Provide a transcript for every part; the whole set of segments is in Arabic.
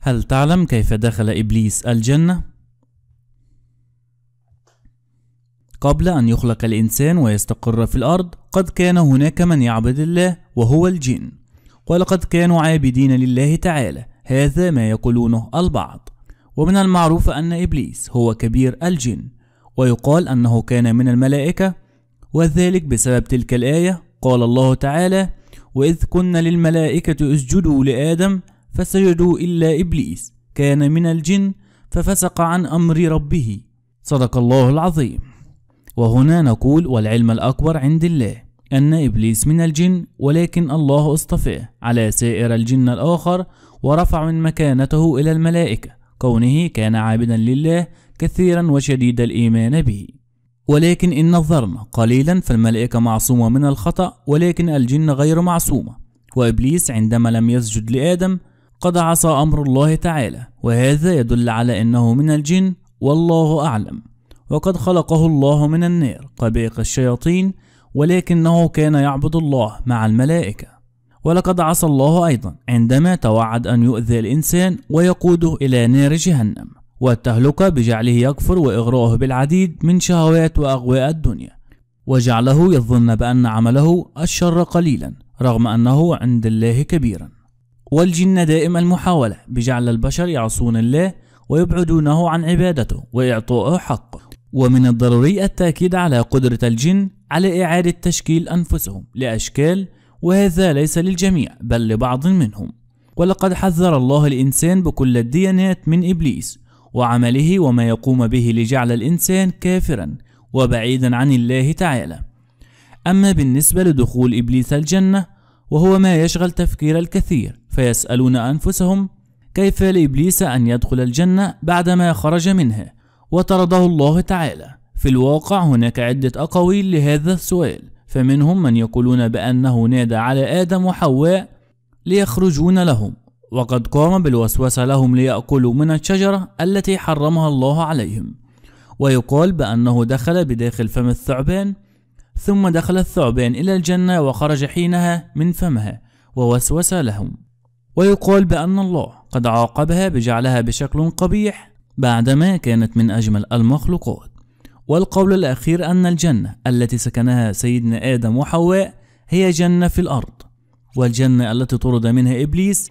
هل تعلم كيف دخل إبليس الجنة؟ قبل أن يخلق الإنسان ويستقر في الأرض قد كان هناك من يعبد الله وهو الجن ولقد كانوا عابدين لله تعالى هذا ما يقولونه البعض ومن المعروف أن إبليس هو كبير الجن ويقال أنه كان من الملائكة وذلك بسبب تلك الآية قال الله تعالى وإذ كنا للملائكة اسجدوا لآدم فسجدوا إلا إبليس كان من الجن ففسق عن أمر ربه صدق الله العظيم وهنا نقول والعلم الأكبر عند الله أن إبليس من الجن ولكن الله اصطفاه على سائر الجن الآخر ورفع من مكانته إلى الملائكة كونه كان عابدا لله كثيرا وشديد الإيمان به ولكن إن نظرنا قليلا فالملائكة معصومة من الخطأ ولكن الجن غير معصومة وإبليس عندما لم يسجد لآدم قد عصى أمر الله تعالى وهذا يدل على أنه من الجن والله أعلم وقد خلقه الله من النار قبيق الشياطين ولكنه كان يعبد الله مع الملائكه ولقد عصى الله أيضا عندما توعد أن يؤذي الإنسان ويقوده إلى نار جهنم والتهلكة بجعله يكفر وإغراءه بالعديد من شهوات وأغواء الدنيا وجعله يظن بأن عمله الشر قليلا رغم أنه عند الله كبيرا والجن دائما المحاولة بجعل البشر يعصون الله ويبعدونه عن عبادته وإعطائه حقه ومن الضروري التأكيد على قدرة الجن على إعادة تشكيل أنفسهم لأشكال وهذا ليس للجميع بل لبعض منهم ولقد حذر الله الإنسان بكل الديانات من إبليس وعمله وما يقوم به لجعل الإنسان كافرا وبعيدا عن الله تعالى أما بالنسبة لدخول إبليس الجنة وهو ما يشغل تفكير الكثير فيسألون أنفسهم كيف لإبليس أن يدخل الجنة بعدما خرج منها وطرده الله تعالى في الواقع هناك عدة أقاويل لهذا السؤال فمنهم من يقولون بأنه نادى على آدم وحواء ليخرجون لهم وقد قام بالوسوسة لهم ليأكلوا من الشجرة التي حرمها الله عليهم ويقال بأنه دخل بداخل فم الثعبان ثم دخل الثعبان إلى الجنة وخرج حينها من فمها ووسوس لهم ويقال بأن الله قد عاقبها بجعلها بشكل قبيح بعدما كانت من أجمل المخلوقات والقول الأخير أن الجنة التي سكنها سيدنا آدم وحواء هي جنة في الأرض والجنة التي طرد منها إبليس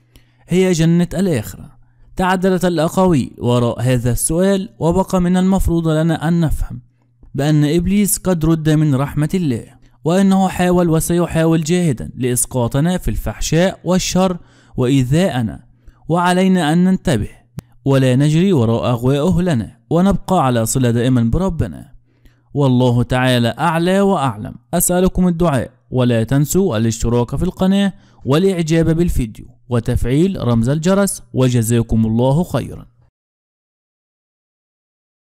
هي جنة الآخرة تعدلت الأقاويل وراء هذا السؤال وبقى من المفروض لنا أن نفهم بأن إبليس قد رد من رحمة الله وأنه حاول وسيحاول جاهدا لإسقاطنا في الفحشاء والشر وإيذاءنا وعلينا أن ننتبه ولا نجري وراء أغوائه لنا ونبقى على صلة دائما بربنا والله تعالى أعلى وأعلم أسألكم الدعاء ولا تنسوا الاشتراك في القناة والإعجاب بالفيديو وتفعيل رمز الجرس وجزاكم الله خيراً